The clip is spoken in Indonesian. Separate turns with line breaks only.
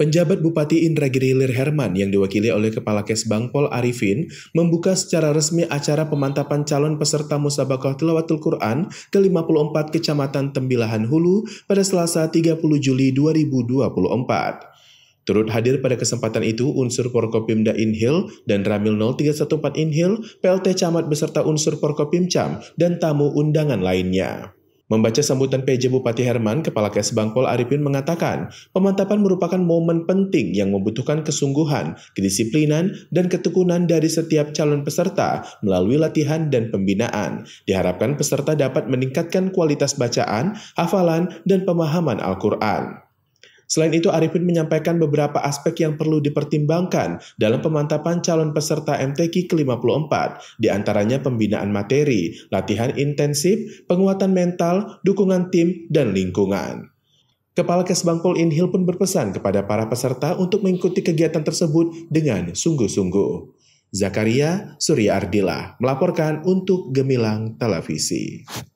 Penjabat Bupati Indragiri Lir Herman yang diwakili oleh Kepala Kesbangpol Arifin membuka secara resmi acara pemantapan calon peserta Musabakah Tilawatul Quran ke-54 Kecamatan Tembilahan Hulu pada Selasa 30 Juli 2024. Turut hadir pada kesempatan itu unsur Porkopimda Inhil dan Ramil 0314 Inhil, PLT Camat beserta unsur Porkopimcam dan tamu undangan lainnya. Membaca sambutan PJ Bupati Herman, Kepala Kesbangpol Arifin mengatakan, pemantapan merupakan momen penting yang membutuhkan kesungguhan, kedisiplinan, dan ketekunan dari setiap calon peserta melalui latihan dan pembinaan. Diharapkan peserta dapat meningkatkan kualitas bacaan, hafalan, dan pemahaman Al-Quran. Selain itu, Arifin menyampaikan beberapa aspek yang perlu dipertimbangkan dalam pemantapan calon peserta MTQ ke-54, di antaranya pembinaan materi, latihan intensif, penguatan mental, dukungan tim, dan lingkungan. Kepala Kesbangpol Inhil pun berpesan kepada para peserta untuk mengikuti kegiatan tersebut dengan sungguh-sungguh. Zakaria Surya Ardila melaporkan untuk Gemilang Televisi.